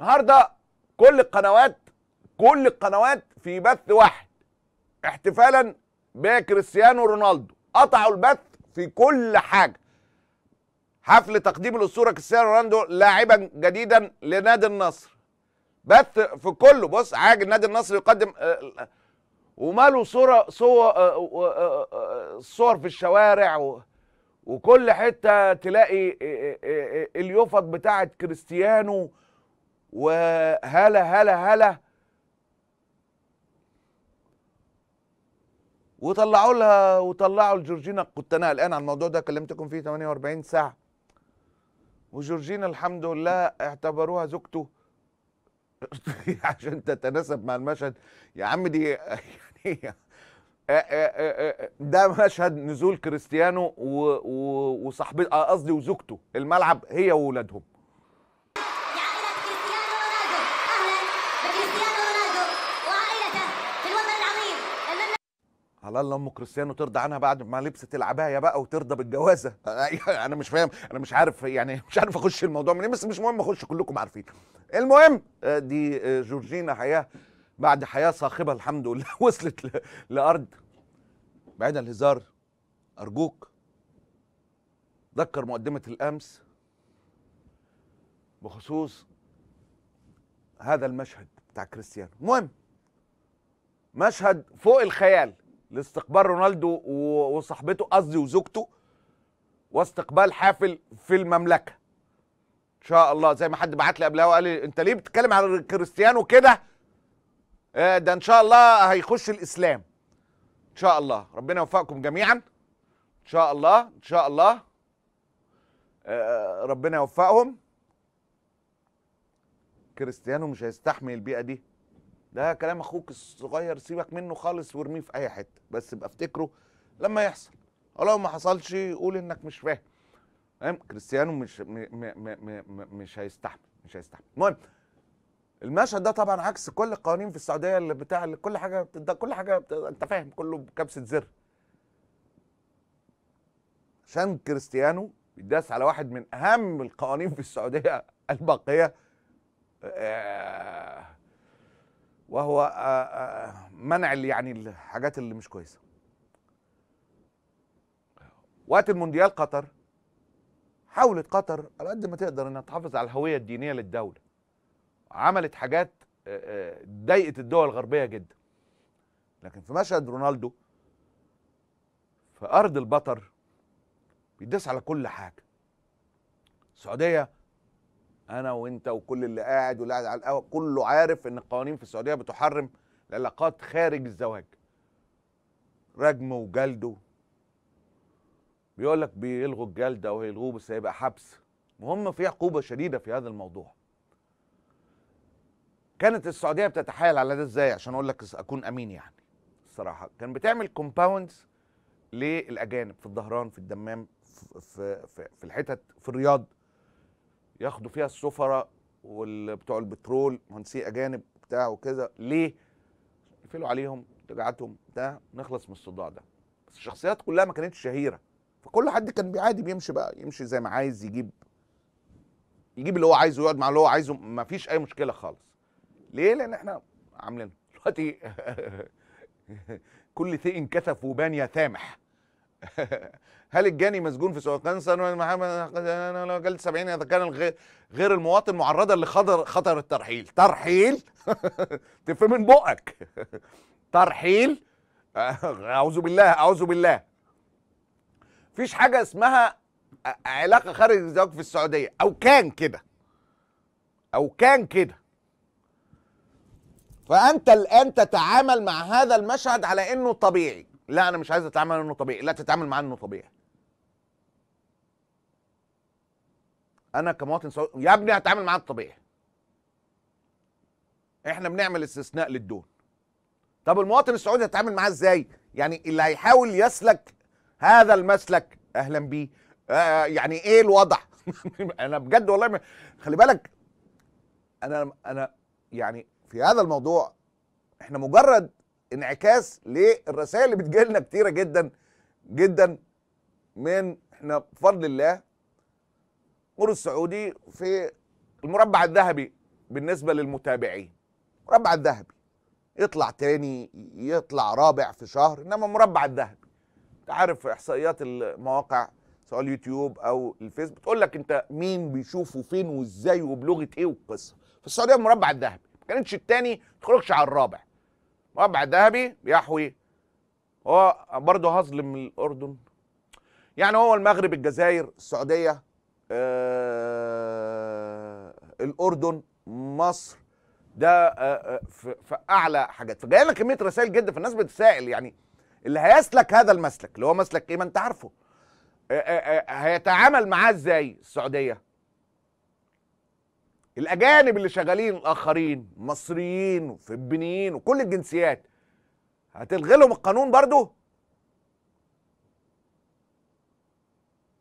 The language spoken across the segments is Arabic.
النهارده كل القنوات كل القنوات في بث واحد احتفالا بكريستيانو رونالدو قطعوا البث في كل حاجه حفل تقديم الاسطوره كريستيانو رونالدو لاعبا جديدا لنادي النصر بث في كله بص عاجل نادي النصر يقدم آه، آه، وماله صوره صور آه، صور في الشوارع و وكل حته تلاقي اليوفط بتاعه كريستيانو وهلا هلا هلا وطلعوا لها وطلعوا لجورجينا كنت انا على الموضوع ده كلمتكم فيه 48 ساعه وجورجينا الحمد لله اعتبروها زوجته عشان تتناسب مع المشهد يا عم دي يعني آه، آه، آه، ده مشهد نزول كريستيانو وصاحبته قصدي وزوجته الملعب هي واولادهم على الله ام كريستيانو ترضى عنها بعد ما لبست العبايه بقى وترضى بالجوازه أيوة، انا مش فاهم انا مش عارف يعني مش عارف اخش الموضوع منين بس مش مهم اخش كلكم عارفين المهم آه، دي آه، جورجينا حياه بعد حياه صاخبه الحمد لله وصلت لارض عن الهزار ارجوك ذكر مقدمه الامس بخصوص هذا المشهد بتاع كريستيانو المهم مشهد فوق الخيال لاستقبال رونالدو وصاحبته قصدي وزوجته واستقبال حافل في المملكه ان شاء الله زي ما حد بعت لي قبلها وقال لي انت ليه بتتكلم على كريستيانو كده آه، ده ان شاء الله هيخش الاسلام ان شاء الله ربنا يوفقكم جميعا ان شاء الله ان شاء الله آه، ربنا يوفقهم كريستيانو مش هيستحمل البيئه دي ده كلام اخوك الصغير سيبك منه خالص وارميه في اي حته بس ابقى افتكره لما يحصل ولو ما حصلش قول انك مش فاهم فاهم كريستيانو مش م م م م مش هيستحمل مش هيستحمل المهم المشهد ده طبعا عكس كل القوانين في السعوديه اللي بتاع اللي كل حاجه ده كل حاجه انت فاهم كله بكبسه زر عشان كريستيانو بيداس على واحد من اهم القوانين في السعوديه الباقيه آه وهو آه، آه، منع يعني الحاجات اللي مش كويسه وقت المونديال قطر حاولت قطر على قد ما تقدر انها تحافظ على الهويه الدينيه للدوله عملت حاجات آه، ضايقت الدول الغربيه جدا لكن في مشهد رونالدو في ارض البطر بيدس على كل حاجه السعوديه انا وانت وكل اللي قاعد واللي قاعد على القهوه كله عارف ان القوانين في السعوديه بتحرم العلاقات خارج الزواج رجم وجلده بيقول لك بيلغوا الجلد او هيلغوه بس هيبقى حبس وهم في عقوبه شديده في هذا الموضوع كانت السعوديه بتتحايل على ده ازاي عشان اقول لك اكون امين يعني الصراحه كان بتعمل كومباوندز للاجانب في الظهران في الدمام في في, في الحتت في الرياض ياخدوا فيها السفراء والبتوع البترول مهندسين اجانب بتاع وكذا ليه؟ يقفلوا عليهم منتجعاتهم بتاع نخلص من الصداع ده بس الشخصيات كلها ما كانتش شهيره فكل حد كان عادي بيمشي بقى يمشي زي ما عايز يجيب يجيب اللي هو عايزه يقعد مع اللي هو عايزه ما فيش اي مشكله خالص ليه لان احنا عاملين دلوقتي كل شيء كثف وبان يا سامح هل الجاني مسجون في سواء كان محمد انا لو اكلت 70 اذا كان غير المواطن معرضا لخطر خطر الترحيل ترحيل تفهم من بقك ترحيل اعوذ بالله اعوذ بالله مفيش حاجه اسمها علاقه خارج الزواج في السعوديه او كان كده او كان كده فانت الان تتعامل مع هذا المشهد على انه طبيعي لا انا مش عايز اتعامل انه طبيعي لا تتعامل معاه انه طبيعي انا كمواطن سعودي يا ابني هتعامل معاه الطبيعي احنا بنعمل استثناء للدون طب المواطن السعودي هتعامل معاه ازاي يعني اللي هيحاول يسلك هذا المسلك اهلا بيه آه, آه، يعني ايه الوضع انا بجد والله ما... خلي بالك انا انا يعني في هذا الموضوع احنا مجرد انعكاس للرسائل اللي بتجيلنا كتيره جدا جدا من احنا بفضل الله نور السعودي في المربع الذهبي بالنسبه للمتابعين المربع الذهبي يطلع تاني يطلع رابع في شهر انما المربع الذهبي انت عارف احصائيات المواقع سواء اليوتيوب او الفيسبوك بتقول لك انت مين بيشوفه فين وازاي وبلغه ايه والقصه في السعوديه المربع الذهبي ما كانتش التاني ما تخرجش على الرابع ربع ذهبي بيحوي هو برضه هظلم الاردن يعني هو المغرب الجزائر السعوديه آه الاردن مصر ده آه في, آه، في اعلى حاجات فجاي لنا كميه رسائل جدا فالناس بتسائل يعني اللي هيسلك هذا المسلك اللي هو مسلك ايه ما انت عارفه آه آه, آه، هيتعامل معاه ازاي السعوديه الاجانب اللي شغالين الاخرين مصريين وفلبينيين وكل الجنسيات هتلغي لهم القانون برضه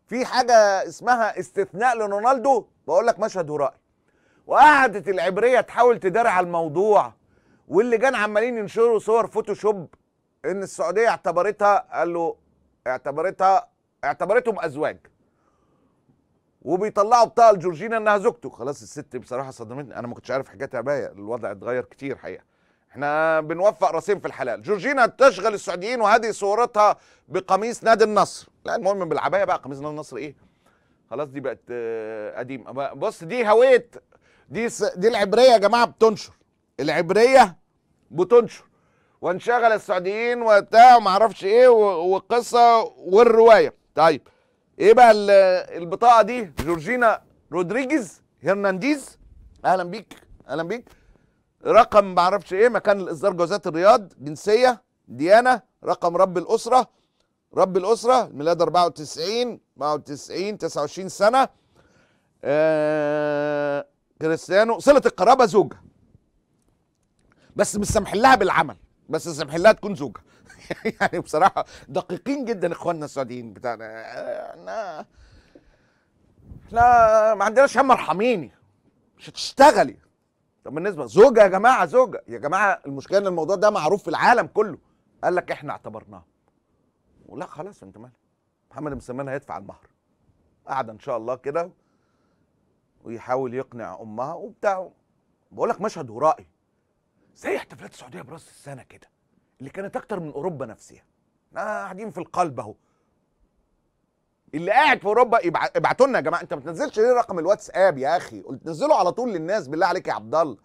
في حاجه اسمها استثناء لرونالدو بقول لك مشهد ورائي وقعدت العبريه تحاول تدارع الموضوع واللجان عمالين ينشروا صور فوتوشوب ان السعوديه اعتبرتها قال له اعتبرتها اعتبرتهم ازواج وبيطلعوا بتاع لجورجينا انها زوجته خلاص الست بصراحه صدمتني انا ما كنتش عارف حكايه عبايه الوضع اتغير كتير حقيقه احنا بنوفق راسين في الحلال جورجينا تشغل السعوديين وهذه صورتها بقميص نادي النصر لا المهم بالعبايه بقى قميص نادي النصر ايه خلاص دي بقت آه، قديمه بص دي هويه دي س... دي العبريه يا جماعه بتنشر العبريه بتنشر وانشغل السعوديين وبتاع وما اعرفش ايه وقصه والروايه طيب ايه بقى البطاقه دي جورجينا رودريجيز هرنانديز اهلا بيك اهلا بيك رقم ما اعرفش ايه مكان الاصدار جوازات الرياض جنسيه ديانه رقم رب الاسره رب الاسره ميلاد 94 94 29 سنه آه كريستيانو صله القرابه زوجها بس مش سامح لها بالعمل بس سامح لها تكون زوجها يعني بصراحه دقيقين جدا اخواننا السعوديين بتاعنا احنا احنا ما عندناش هم ارحميني مش هتشتغلي طب بالنسبه زوجه يا جماعه زوجه يا جماعه المشكله ان الموضوع ده معروف في العالم كله قال لك احنا اعتبرناه ولا خلاص انت مالك محمد مسلمان هيدفع المهر قاعده ان شاء الله كده ويحاول يقنع امها وبتاع بقول لك مشهد ورائي زي احتفالات السعوديه براس السنه كده اللي كانت اكتر من اوروبا نفسها قاعدين في القلب اهو اللي قاعد في اوروبا ابعتوا لنا يا جماعه انت ما تنزلش ليه رقم الواتساب يا اخي قلت نزله على طول للناس بالله عليك يا عبد الله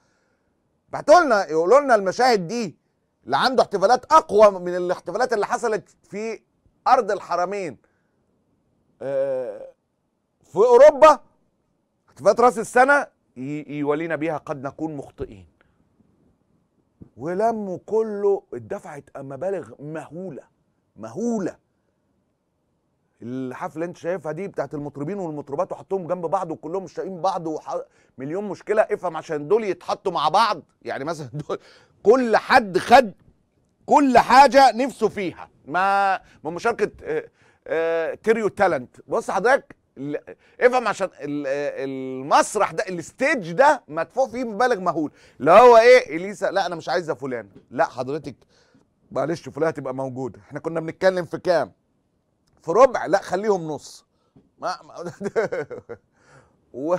ابعتوا لنا يقولوا لنا المشاهد دي اللي عنده احتفالات اقوى من الاحتفالات اللي حصلت في ارض الحرمين آه، في اوروبا احتفالات راس السنه يولينا بيها قد نكون مخطئين ولموا كله اتدفعت مبالغ مهوله مهوله الحفله اللي انت شايفها دي بتاعت المطربين والمطربات وحطهم جنب بعض وكلهم شايفين بعض وح... مليون مشكله افهم عشان دول يتحطوا مع بعض يعني مثلا دول كل حد خد كل حاجه نفسه فيها ما من مشاركه كريو آه، تالنت آه، بص حضرتك افهم عشان المسرح ده الستيج ده مدفوع فيه مبالغ مهول لا هو ايه اليسا لا انا مش عايزه فلان لا حضرتك معلش فلان هتبقى موجوده احنا كنا بنتكلم في كام في ربع لا خليهم نص ما, ما و...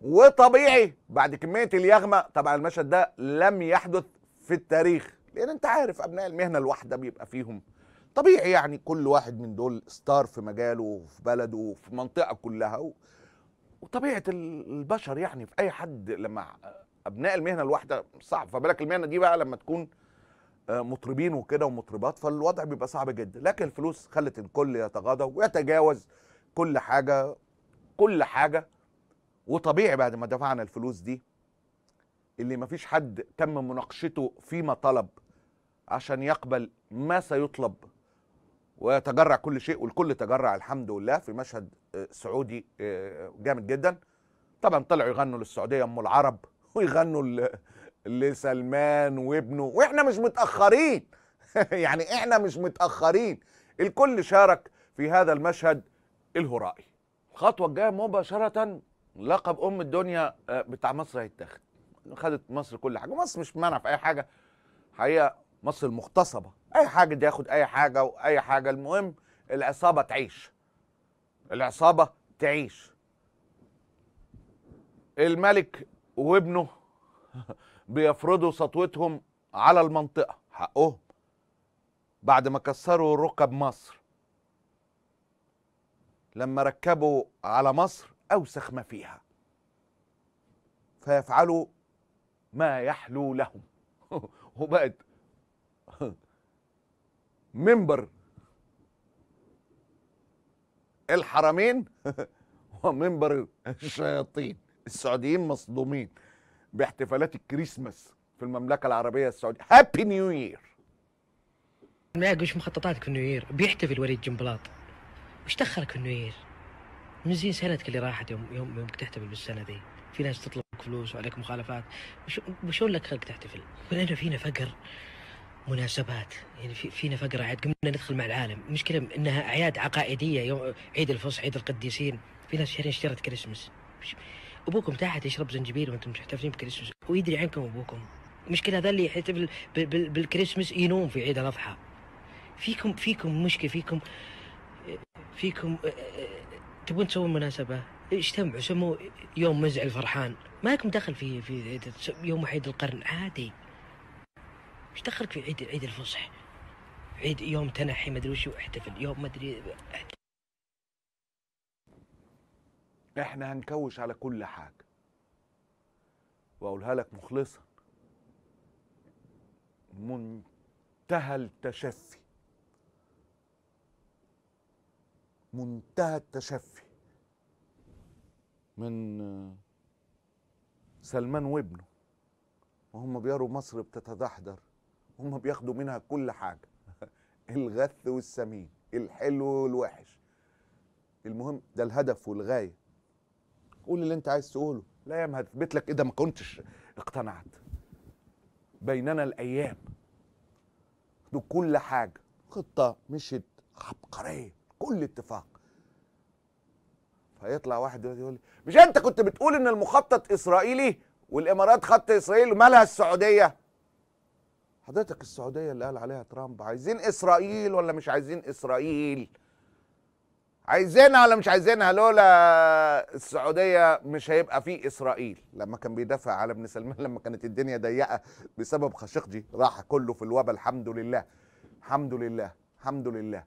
وطبيعي بعد كميه اليغمه طبعا المشهد ده لم يحدث في التاريخ لان انت عارف ابناء المهنه الواحده بيبقى فيهم طبيعي يعني كل واحد من دول ستار في مجاله وفي بلده وفي منطقه كلها و... وطبيعه البشر يعني في اي حد لما ابناء المهنه الواحده صعب فبالك المهنه دي بقى لما تكون آه، مطربين وكده ومطربات فالوضع بيبقى صعب جدا لكن الفلوس خلت الكل يتغاضى ويتجاوز كل حاجه كل حاجه وطبيعي بعد ما دفعنا الفلوس دي اللي مفيش حد تم مناقشته فيما طلب عشان يقبل ما سيطلب وتجرع كل شيء والكل تجرع الحمد لله في مشهد آه، سعودي آه، جامد جدا طبعا طلعوا يغنوا للسعوديه ام العرب ويغنوا لسلمان وابنه واحنا مش متاخرين يعني احنا مش متاخرين الكل شارك في هذا المشهد الهرائي الخطوه الجايه مباشره لقب ام الدنيا آه، بتاع مصر هيتاخد خدت مصر كل حاجه مصر مش مانع في اي حاجه حقيقه مصر المغتصبه اي حاجه تاخد اي حاجه واي حاجه المهم العصابه تعيش العصابه تعيش الملك وابنه بيفرضوا سطوتهم على المنطقه حقهم بعد ما كسروا ركب مصر لما ركبوا على مصر اوسخ ما فيها فيفعلوا ما يحلو لهم وبقت منبر الحرمين ومنبر الشياطين السعوديين مصدومين باحتفالات الكريسماس في المملكه العربيه السعوديه هابي نيو يير ما وش مخططاتك في النيو يير بيحتفل وليد جنبلاط وش دخلك في النيو يير من زين سنتك اللي راحت يوم يوم يوم تحتفل بالسنه ذي في ناس تطلب فلوس وعليك مخالفات وش وش لك خلق تحتفل وين فينا فقر مناسبات يعني في فينا فقره عاد قمنا ندخل مع العالم المشكله انها اعياد عقائديه يوم عيد الفصح عيد القديسين في ناس شهرين اشترت كريسمس ابوكم تحت يشرب زنجبيل وانتم محتفلين بكريسمس ويدري عنكم ابوكم المشكله هذا اللي يحتفل بالكريسمس ينوم في عيد الاضحى فيكم فيكم مشكله فيكم فيكم آه، آه، تبون تسوون مناسبه اجتمعوا سموا يوم مزع الفرحان ما لكم دخل في في يوم عيد القرن عادي ايش دخلك في عيد عيد الفصح؟ عيد يوم تنحي ما ادري وش احتفل يوم ما ادري احنا هنكوش على كل حاجه واقولها لك مخلصا منتهى التشفي منتهى التشفي من سلمان وابنه وهم بيروا مصر بتتدحدر هم بياخدوا منها كل حاجه الغث والسمين الحلو والوحش المهم ده الهدف والغايه قول اللي انت عايز تقوله لا يا ما لك ايه ده ما كنتش اقتنعت بيننا الايام دول كل حاجه خطه مشيت عبقريه كل اتفاق فيطلع واحد دلوقتي يقول لي مش انت كنت بتقول ان المخطط اسرائيلي والامارات خط اسرائيل ومالها السعوديه حضرتك السعوديه اللي قال عليها ترامب عايزين اسرائيل ولا مش عايزين اسرائيل عايزينها ولا مش عايزينها لولا السعوديه مش هيبقى في اسرائيل لما كان بيدافع على ابن سلمان لما كانت الدنيا ضيقه بسبب خاشقجي راح كله في الوبا الحمد لله الحمد لله الحمد لله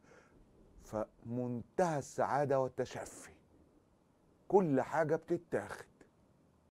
فمنتهى السعاده والتشفي كل حاجه بتتاخد